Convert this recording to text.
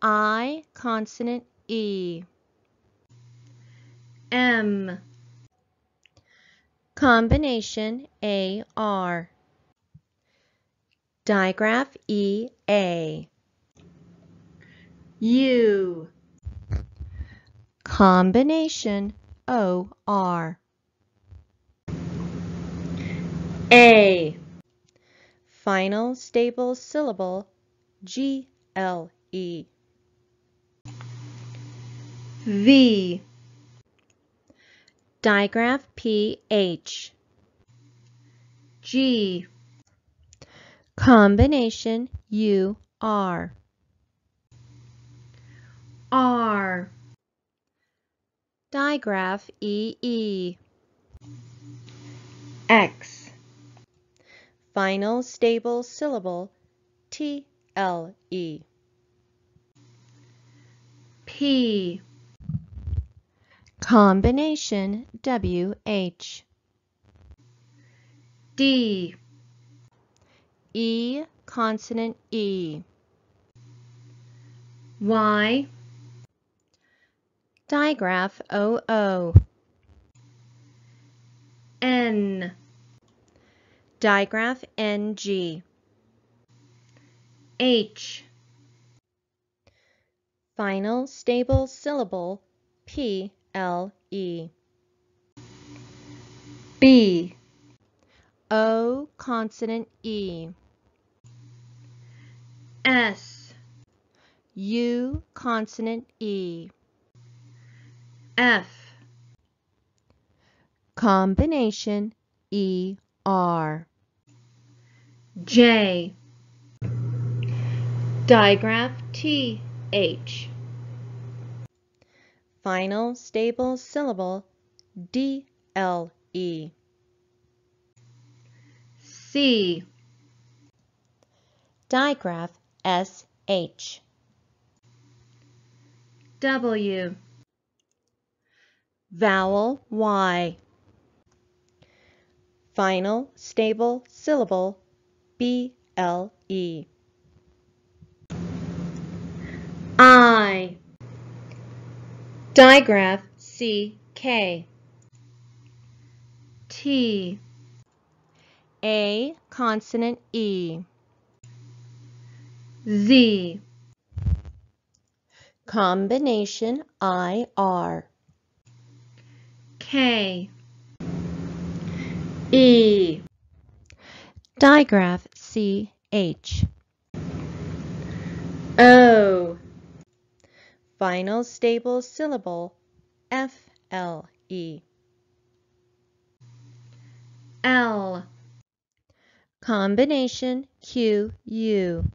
I consonant E. M. Combination AR. Digraph EA. U. Combination OR. A. Final stable syllable GLE. V. Digraph PH. G. Combination UR, R, Digraph EE. X. Final stable syllable P. Combination WH D E consonant E Y digraph OO N digraph NG H final stable syllable P L E. B. O consonant E. S. U consonant E. F. Combination E R. J. Digraph T H final stable syllable D-L-E. C. Digraph S-H. W. Vowel Y. Final stable syllable B-L-E. I. Digraph C K T A consonant E Z combination I R K E digraph C H final stable syllable F L E L Combination QU.